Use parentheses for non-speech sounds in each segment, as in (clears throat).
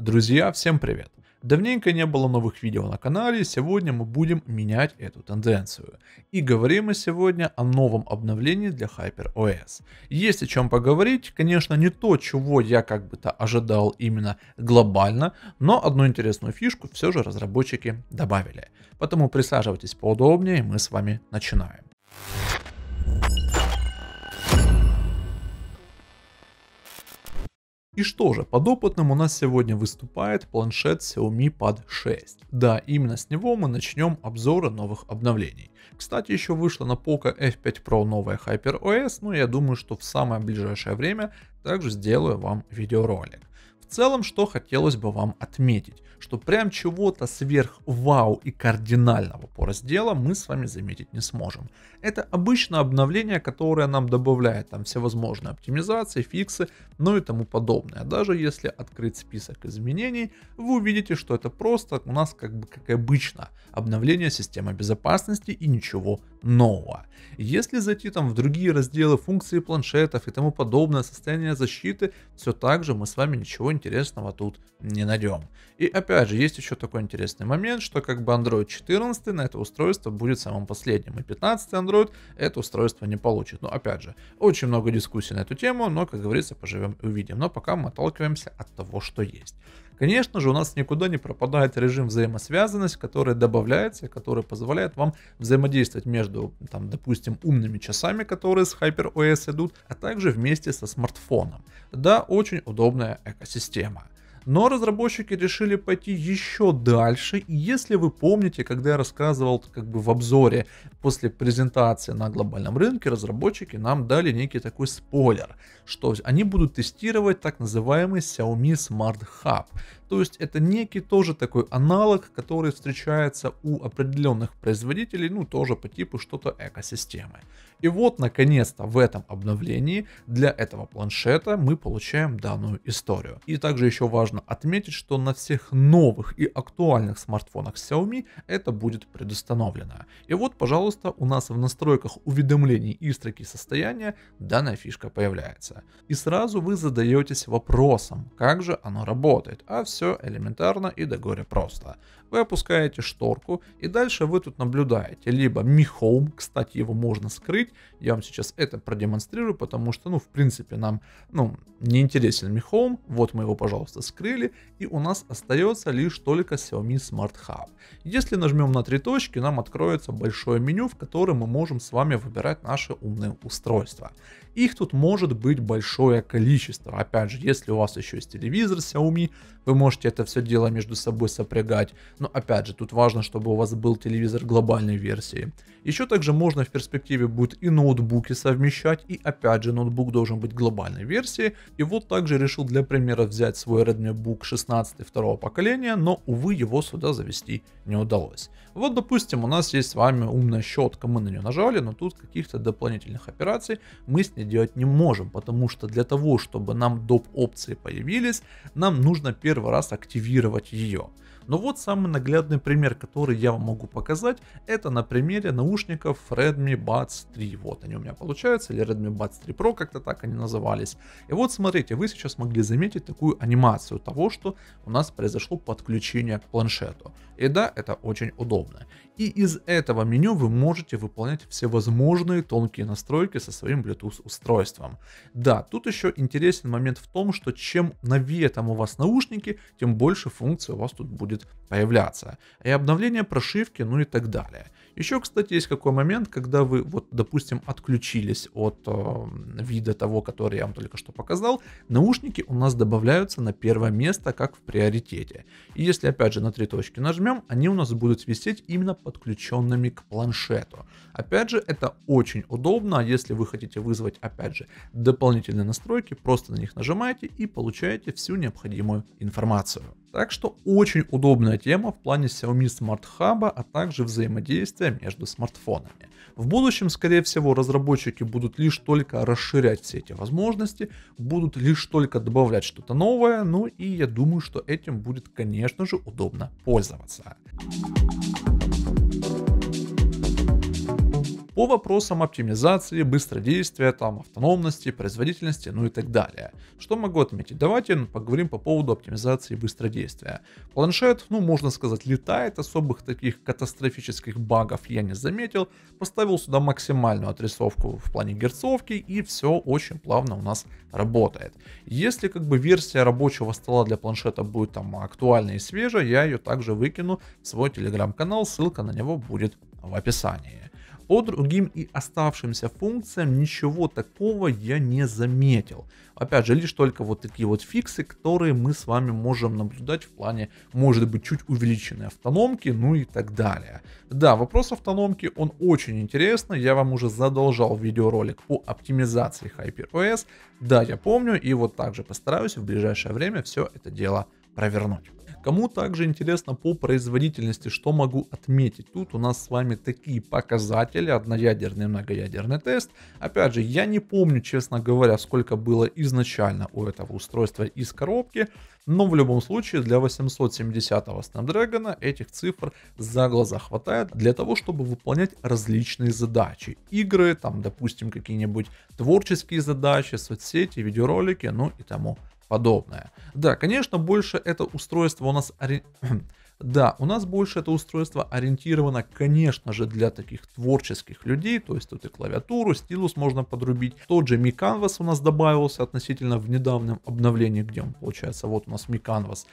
Друзья, всем привет! Давненько не было новых видео на канале, сегодня мы будем менять эту тенденцию. И говорим мы сегодня о новом обновлении для HyperOS. Есть о чем поговорить, конечно не то, чего я как бы-то ожидал именно глобально, но одну интересную фишку все же разработчики добавили. Поэтому присаживайтесь поудобнее, мы с вами начинаем. И что же, подопытным у нас сегодня выступает планшет Xiaomi Pad 6. Да, именно с него мы начнем обзоры новых обновлений. Кстати, еще вышла на Poco F5 Pro новая HyperOS, но ну, я думаю, что в самое ближайшее время также сделаю вам видеоролик целом, что хотелось бы вам отметить, что прям чего-то сверх вау и кардинального по разделу мы с вами заметить не сможем. Это обычно обновление, которое нам добавляет там всевозможные оптимизации, фиксы, ну и тому подобное. Даже если открыть список изменений, вы увидите, что это просто у нас как бы как обычно обновление системы безопасности и ничего нового. Если зайти там в другие разделы функции планшетов и тому подобное, состояние защиты, все так же мы с вами ничего интересного тут не найдем. И опять же, есть еще такой интересный момент, что как бы Android 14 на это устройство будет самым последним, и 15 Android это устройство не получит. Но опять же, очень много дискуссий на эту тему, но, как говорится, поживем и увидим. Но пока мы отталкиваемся от того, что есть. Конечно же, у нас никуда не пропадает режим взаимосвязанность, который добавляется, который позволяет вам взаимодействовать между, там, допустим, умными часами, которые с HyperOS идут, а также вместе со смартфоном. Да, очень удобная экосистема. Но разработчики решили пойти еще дальше. И если вы помните, когда я рассказывал как бы в обзоре после презентации на глобальном рынке, разработчики нам дали некий такой спойлер, что они будут тестировать так называемый Xiaomi Smart Hub. То есть это некий тоже такой аналог, который встречается у определенных производителей, ну тоже по типу что-то экосистемы. И вот наконец-то в этом обновлении для этого планшета мы получаем данную историю. И также еще важно отметить, что на всех новых и актуальных смартфонах Xiaomi это будет предустановлено. И вот, пожалуйста, у нас в настройках уведомлений и строки состояния данная фишка появляется. И сразу вы задаетесь вопросом, как же оно работает, а все все элементарно и до горя просто. Вы опускаете шторку, и дальше вы тут наблюдаете либо Mi Home, кстати, его можно скрыть, я вам сейчас это продемонстрирую, потому что, ну, в принципе, нам, ну, не интересен Mi Home, вот мы его, пожалуйста, скрыли, и у нас остается лишь только Xiaomi Smart Hub. Если нажмем на три точки, нам откроется большое меню, в котором мы можем с вами выбирать наши умные устройства. Их тут может быть большое количество. Опять же, если у вас еще есть телевизор Xiaomi, вы можете это все дело между собой сопрягать. Но опять же, тут важно, чтобы у вас был телевизор глобальной версии. Еще также можно в перспективе будет и ноутбуки совмещать. И опять же, ноутбук должен быть глобальной версии. И вот также решил для примера взять свой Redmi Book 16 второго поколения, но, увы, его сюда завести не удалось. Вот, допустим, у нас есть с вами умная щетка, мы на нее нажали, но тут каких-то дополнительных операций мы с ней делать не можем, потому что для того, чтобы нам доп опции появились, нам нужно первый раз активировать ее. Но вот самый наглядный пример, который я вам могу показать, это на примере наушников Redmi Buds 3. Вот они у меня получаются, или Redmi Buds 3 Pro, как-то так они назывались. И вот смотрите, вы сейчас могли заметить такую анимацию того, что у нас произошло подключение к планшету. И да, это очень удобно. И из этого меню вы можете выполнять всевозможные тонкие настройки со своим Bluetooth устройством устройством. Да, тут еще интересен момент в том, что чем новее там у вас наушники, тем больше функций у вас тут будет появляться. И обновление прошивки, ну и так далее. Еще, кстати, есть какой момент, когда вы, вот, допустим, отключились от э, вида того, который я вам только что показал, наушники у нас добавляются на первое место, как в приоритете. И если, опять же, на три точки нажмем, они у нас будут висеть именно подключенными к планшету. Опять же, это очень удобно, если вы хотите вызвать опять же, дополнительные настройки, просто на них нажимаете и получаете всю необходимую информацию. Так что очень удобная тема в плане Xiaomi Smart Hub, а также взаимодействия между смартфонами. В будущем, скорее всего, разработчики будут лишь только расширять все эти возможности, будут лишь только добавлять что-то новое, ну и я думаю, что этим будет, конечно же, удобно пользоваться. по вопросам оптимизации, быстродействия, там, автономности, производительности, ну и так далее. Что могу отметить? Давайте ну, поговорим по поводу оптимизации быстродействия. Планшет, ну можно сказать, летает, особых таких катастрофических багов я не заметил. Поставил сюда максимальную отрисовку в плане герцовки и все очень плавно у нас работает. Если как бы версия рабочего стола для планшета будет там актуальна и свежая, я ее также выкину в свой телеграм-канал, ссылка на него будет в описании. По другим и оставшимся функциям ничего такого я не заметил. Опять же, лишь только вот такие вот фиксы, которые мы с вами можем наблюдать в плане, может быть, чуть увеличенной автономки, ну и так далее. Да, вопрос автономки, он очень интересный, я вам уже задолжал видеоролик по оптимизации HyperOS, да, я помню, и вот также постараюсь в ближайшее время все это дело провернуть. Кому также интересно по производительности, что могу отметить. Тут у нас с вами такие показатели, одноядерный и многоядерный тест. Опять же, я не помню, честно говоря, сколько было изначально у этого устройства из коробки, но в любом случае для 870 го Snapdragon этих цифр за глаза хватает для того, чтобы выполнять различные задачи. Игры, там, допустим, какие-нибудь творческие задачи, соцсети, видеоролики, ну и тому подобное подобное. Да, конечно, больше это устройство у нас... Ори... (clears throat) Да, у нас больше это устройство ориентировано, конечно же, для таких творческих людей, то есть тут и клавиатуру, стилус можно подрубить. Тот же Mi Canvas у нас добавился относительно в недавнем обновлении, где он получается, вот у нас Mi Canvas.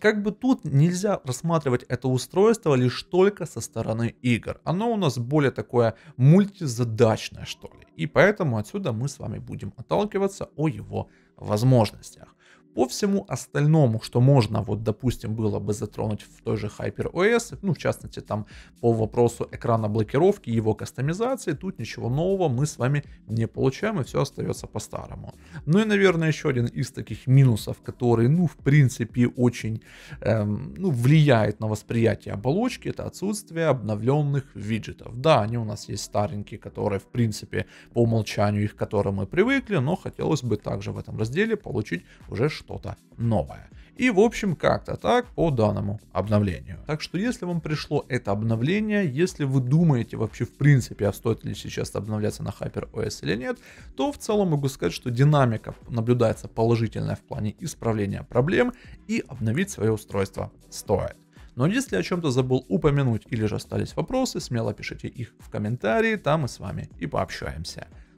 Как бы тут нельзя рассматривать это устройство лишь только со стороны игр. Оно у нас более такое мультизадачное, что ли. И поэтому отсюда мы с вами будем отталкиваться о его возможностях по всему остальному, что можно, вот, допустим, было бы затронуть в той же HyperOS, ну, в частности, там, по вопросу экрана блокировки, его кастомизации, тут ничего нового мы с вами не получаем, и все остается по-старому. Ну и, наверное, еще один из таких минусов, который, ну, в принципе, очень, эм, ну, влияет на восприятие оболочки, это отсутствие обновленных виджетов. Да, они у нас есть старенькие, которые, в принципе, по умолчанию их, к которым мы привыкли, но хотелось бы также в этом разделе получить уже что что-то новое. И в общем как-то так по данному обновлению. Так что если вам пришло это обновление, если вы думаете вообще в принципе, а стоит ли сейчас обновляться на HyperOS или нет, то в целом могу сказать, что динамика наблюдается положительная в плане исправления проблем и обновить свое устройство стоит. Но если о чем-то забыл упомянуть или же остались вопросы, смело пишите их в комментарии, там мы с вами и пообщаемся.